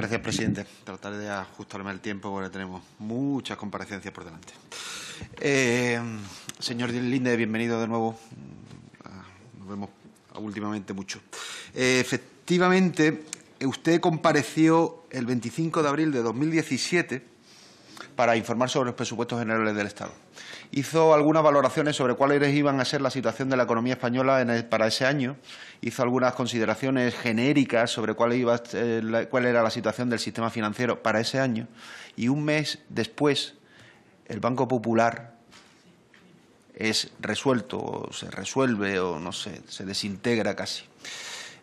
Gracias, presidente. Trataré de ajustarme al tiempo porque tenemos muchas comparecencias por delante. Eh, señor Linde, bienvenido de nuevo. Nos vemos últimamente mucho. Eh, efectivamente, usted compareció el 25 de abril de 2017 para informar sobre los presupuestos generales del Estado. Hizo algunas valoraciones sobre cuáles iban a ser la situación de la economía española en para ese año. Hizo algunas consideraciones genéricas sobre cuál, iba, eh, cuál era la situación del sistema financiero para ese año. Y un mes después, el Banco Popular es resuelto, o se resuelve, o no sé, se desintegra casi.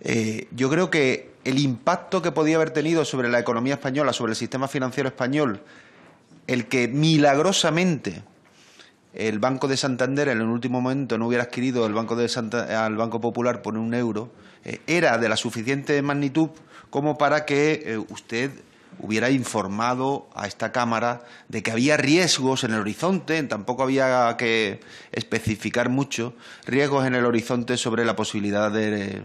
Eh, yo creo que el impacto que podía haber tenido sobre la economía española, sobre el sistema financiero español, el que milagrosamente el Banco de Santander en el último momento no hubiera adquirido el Banco al Banco Popular por un euro, eh, era de la suficiente magnitud como para que eh, usted hubiera informado a esta Cámara de que había riesgos en el horizonte, tampoco había que especificar mucho, riesgos en el horizonte sobre la posibilidad de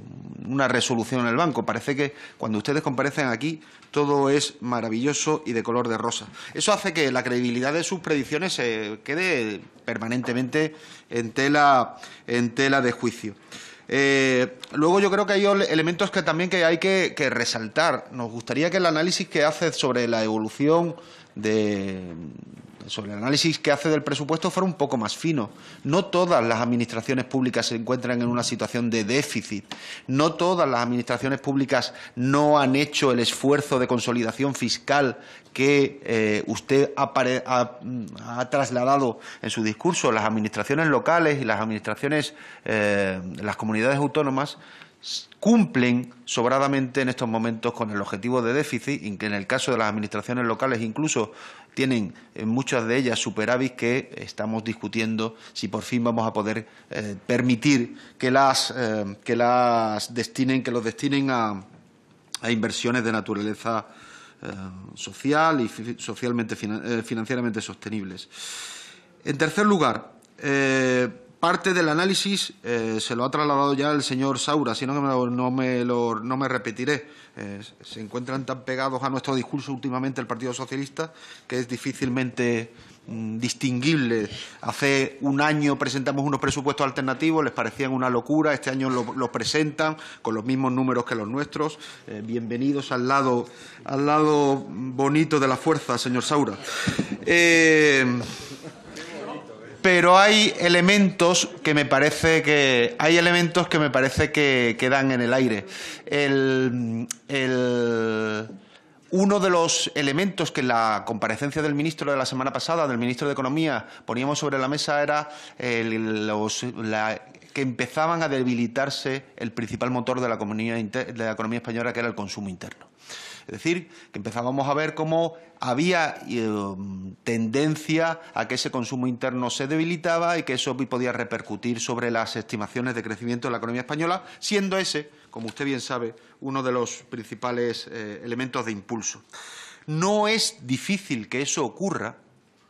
una resolución en el banco. Parece que cuando ustedes comparecen aquí todo es maravilloso y de color de rosa. Eso hace que la credibilidad de sus predicciones se eh, quede permanentemente en tela, en tela de juicio. Eh, luego yo creo que hay elementos que también que hay que, que, resaltar. Nos gustaría que el análisis que haces sobre la evolución de, sobre pues el análisis que hace del presupuesto fuera un poco más fino. No todas las administraciones públicas se encuentran en una situación de déficit. No todas las administraciones públicas no han hecho el esfuerzo de consolidación fiscal que eh, usted mm, ha, trasladado en su discurso. Las administraciones locales y las administraciones, eh, las comunidades autónomas cumplen sobradamente en estos momentos con el objetivo de déficit, y que en el caso de las administraciones locales incluso tienen eh, muchas de ellas superávit que estamos discutiendo si por fin vamos a poder eh, permitir que las, eh, que las destinen, que los destinen a, inversiones de naturaleza social y socialmente financieramente sostenibles. En tercer lugar, Parte del análisis eh, se lo ha trasladado ya el señor Saura, si no, no, me, lo, no me repetiré. Eh, se encuentran tan pegados a nuestro discurso últimamente el Partido Socialista que es difícilmente mm, distinguible. Hace un año presentamos unos presupuestos alternativos, les parecían una locura, este año los presentan con los mismos números que los nuestros. Eh, bienvenidos al lado, al lado bonito de la fuerza, señor Saura pero hay elementos que me parece que hay elementos que me parece que quedan en el aire. uno de los elementos que en la comparecencia del ministro de la semana pasada, del ministro de Economía, poníamos sobre la mesa era que empezaban a debilitarse el principal motor de la economía española, que era el consumo interno. Es decir, que empezábamos a ver cómo había eh, tendencia a que ese consumo interno se debilitaba y que eso podía repercutir sobre las estimaciones de crecimiento de la economía española, siendo ese, como usted bien sabe, uno de los principales eh, elementos de impulso. No es difícil que eso ocurra,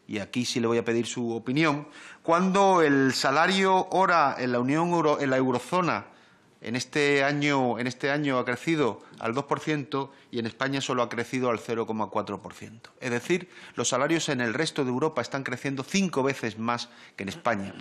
y aquí sí le voy a pedir su opinión, cuando el salario hora en la Unión en la eurozona este en este año, ha crecido al 2% y en España solo ha crecido al 0,4%. Es decir, los salarios en el resto de Europa están creciendo cinco veces más que en España.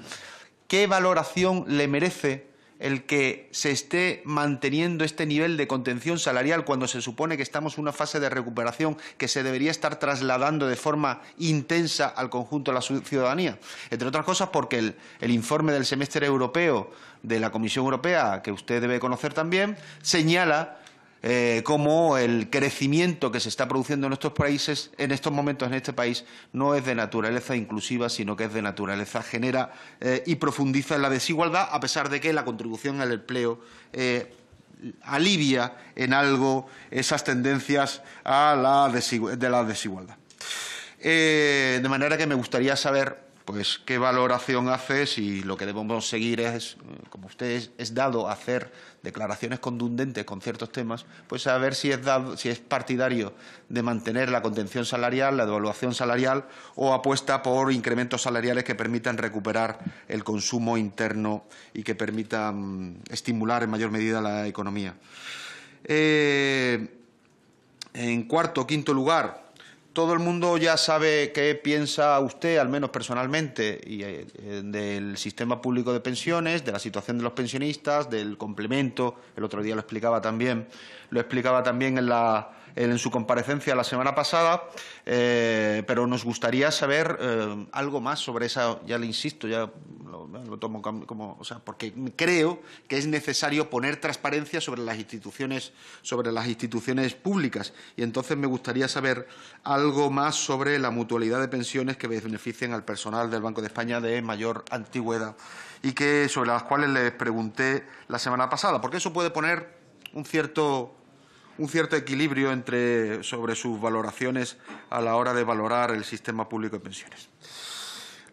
¿Qué valoración le merece el que se esté manteniendo este nivel de contención salarial cuando se supone que estamos en una fase de recuperación que se debería estar trasladando de forma intensa al conjunto de la ciudadanía. Entre otras cosas porque el, informe del semestre europeo de la Comisión Europea, que usted debe conocer también, señala eh, cómo el crecimiento que se está produciendo en estos países, en estos momentos en este país, no es de naturaleza inclusiva, sino que es de naturaleza genera eh, y profundiza en la desigualdad, a pesar de que la contribución al empleo eh, alivia en algo esas tendencias a de la desigualdad. de manera que me gustaría saber pues qué valoración hace si lo que debemos seguir es, como usted es, dado hacer declaraciones contundentes con ciertos temas, pues a ver si es, partidario de mantener la contención salarial, la devaluación salarial o apuesta por incrementos salariales que permitan recuperar el consumo interno y que permitan mm, estimular en mayor medida la economía. Eh, en cuarto, o quinto lugar, todo el mundo ya sabe qué piensa usted, al menos personalmente, y, eh, eh, del sistema público de pensiones, de la situación de los pensionistas, del complemento. El otro día lo explicaba también, lo explicaba también en la en su comparecencia la semana pasada, eh, pero nos gustaría saber eh, algo más sobre esa, ya le insisto, ya lo, tomo como, o sea, porque creo que es necesario poner transparencia sobre las instituciones, sobre las instituciones públicas. Y entonces me gustaría saber algo más sobre la mutualidad de pensiones que benefician al personal del Banco de España de mayor antigüedad y que sobre las cuales les pregunté la semana pasada, porque eso puede poner un cierto un cierto equilibrio entre, sobre sus valoraciones a la hora de valorar el sistema público de pensiones.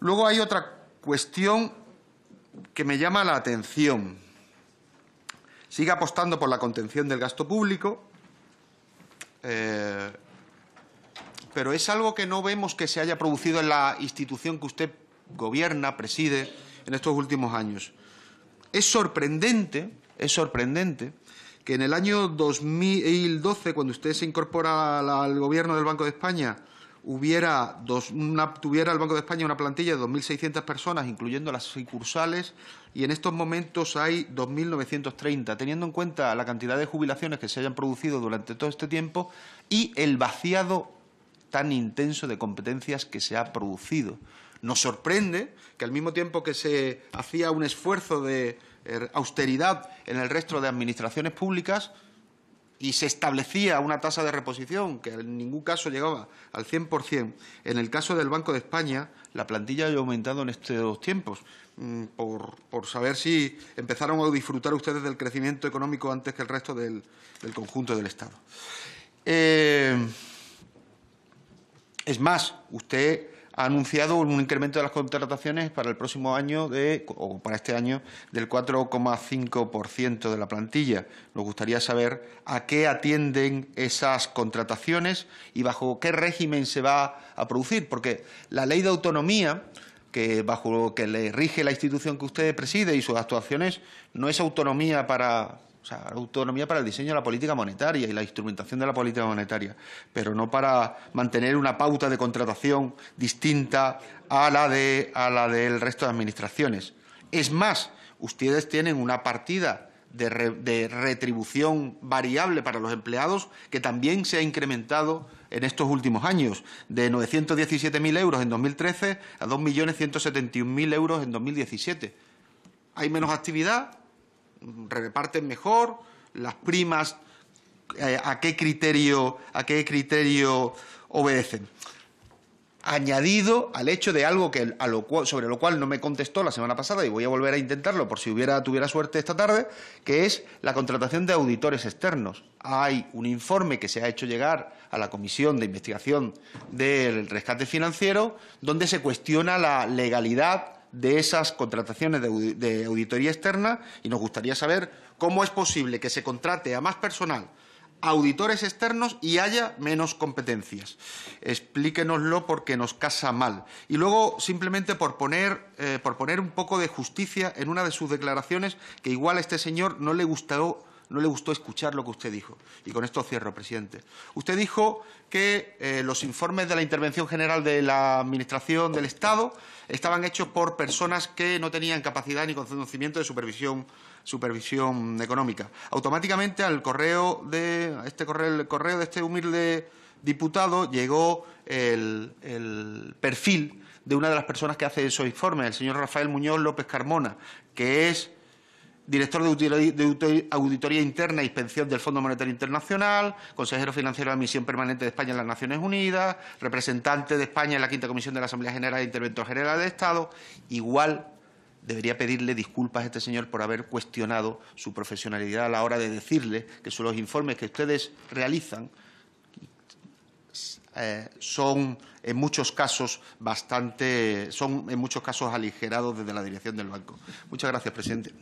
Luego hay otra cuestión que me llama la atención. Sigue apostando por la contención del gasto público, eh, pero es algo que no vemos que se haya producido en la institución que usted gobierna, preside, en estos últimos años. Es sorprendente, es sorprendente que en el año 2012, cuando usted se incorpora al, gobierno del Banco de España, tuviera el Banco de España una plantilla de 2.600 personas, incluyendo las sucursales, y en estos momentos hay 2.930, teniendo en cuenta la cantidad de jubilaciones que se hayan producido durante todo este tiempo y el vaciado tan intenso de competencias que se ha producido. Nos sorprende que al mismo tiempo que se hacía un esfuerzo de Er, austeridad en el resto de administraciones públicas y se establecía una tasa de reposición que en ningún caso llegaba al 100%. En el caso del Banco de España, la plantilla ha aumentado en estos dos tiempos, mm, por, saber si empezaron a disfrutar ustedes del crecimiento económico antes que el resto del, conjunto del Estado. Eh, es más, usted ha anunciado un incremento de las contrataciones para el próximo año o para este año del 4,5% de la plantilla. Nos gustaría saber a qué atienden esas contrataciones y bajo qué régimen se va a producir, porque la ley de autonomía que bajo lo que le rige la institución que usted preside y sus actuaciones no es autonomía para autonomía para el diseño de la política monetaria y la instrumentación de la política monetaria, pero no para mantener una pauta de contratación distinta a la, de, a la del resto de administraciones. Es más, ustedes tienen una partida de, de retribución variable para los empleados que también se ha incrementado en estos últimos años, de 917.000 euros en 2013 a 2.171.000 euros en 2017. Hay menos actividad, reparten mejor, las primas eh, a qué criterio obedecen. Añadido al hecho de algo que, sobre lo cual no me contestó la semana pasada y voy a volver a intentarlo por si hubiera, tuviera suerte esta tarde, que es la contratación de auditores externos. Hay un informe que se ha hecho llegar a la Comisión de Investigación del Rescate Financiero donde se cuestiona la legalidad de esas contrataciones de, auditoría externa y nos gustaría saber cómo es posible que se contrate a más personal auditores externos y haya menos competencias. Explíquenoslo porque nos casa mal. Y luego, simplemente por poner, eh, por poner un poco de justicia en una de sus declaraciones, que igual a este señor no le gustó no le gustó escuchar lo que usted dijo. Y con esto cierro, presidente. Usted dijo que eh, los informes de la Intervención General de la Administración del Estado estaban hechos por personas que no tenían capacidad ni conocimiento de supervisión económica. Automáticamente al correo de este correo, de este humilde diputado llegó el, el perfil de una de las personas que hace esos informes, el señor Rafael Muñoz López Carmona, que es director de Auditoría Interna e Inspección del Fondo Monetario Internacional, consejero financiero de la Misión Permanente de España en las Naciones Unidas, representante de España en la Quinta Comisión de la Asamblea General de Interventor General de Estado, igual debería pedirle disculpas a este señor por haber cuestionado su profesionalidad a la hora de decirle que los informes que ustedes realizan eh, son en muchos casos bastante son en muchos casos aligerados desde la dirección del banco. Muchas gracias, presidente.